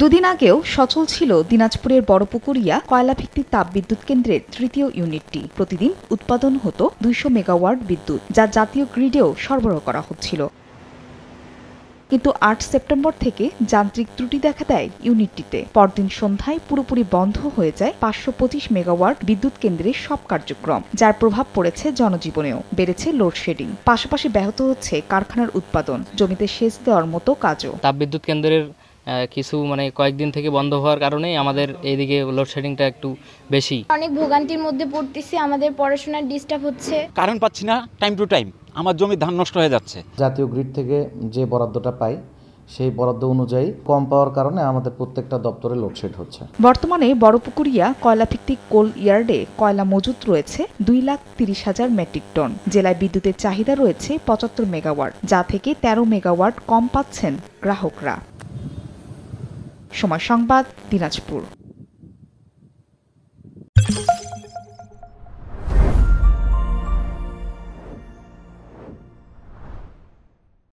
দুদিন আগেও সচল ছিল দিনাজপুরের বড়পুকুরিয়া কয়লাভিত্তিক তাপবিদ্যুৎ কেন্দ্রের তৃতীয় ইউনিটটি প্রতিদিন উৎপাদন হতো দুইশো মেগাওয়াট বিদ্যুৎ যা জাতীয় গ্রিডেও সরবরাহ করা হচ্ছিল কিন্তু আট সেপ্টেম্বর থেকে যান্ত্রিক ত্রুটি দেখা দেয় ইউনিটটিতে পরদিন সন্ধ্যায় পুরোপুরি বন্ধ হয়ে যায় পাঁচশো পঁচিশ মেগাওয়াট বিদ্যুৎ কেন্দ্রের সব কার্যক্রম যার প্রভাব পড়েছে জনজীবনেও বেড়েছে লোডশেডিং পাশাপাশি ব্যাহত হচ্ছে কারখানার উৎপাদন জমিতে সেচ দেওয়ার মতো কাজও তাপবিদ্যুৎ কেন্দ্রের কিছু মানে কয়েকদিন থেকে বন্ধ হওয়ার কারণে আমাদের এইদিকে লোডশেডিংটা একটু বেশি অনেক ভোগান্তির মধ্যে পড়তেছি আমাদের পড়াশোনার ডিস্টার্ব হচ্ছে কারণ পাচ্ছি না টাইম টু টাইম আমার জমি ধান নষ্ট হয়ে যাচ্ছে জাতীয় গ্রিড থেকে যে বরাদ্দটা পাই সেই বরাদ্দ অনুযায়ী কম পাওয়ার কারণে আমাদের প্রত্যেকটা দপ্তরে লোডশেড হচ্ছে বর্তমানে বড়পুকুরিয়া ভিত্তিক কোল ইয়ার্ডে কয়লা মজুত রয়েছে দুই লাখ তিরিশ হাজার মেট্রিক টন জেলায় বিদ্যুতের চাহিদা রয়েছে পঁচাত্তর মেগাওয়াট যা থেকে তেরো মেগাওয়াট কম পাচ্ছেন গ্রাহকরা সময় সংবাদ দিনাজপুর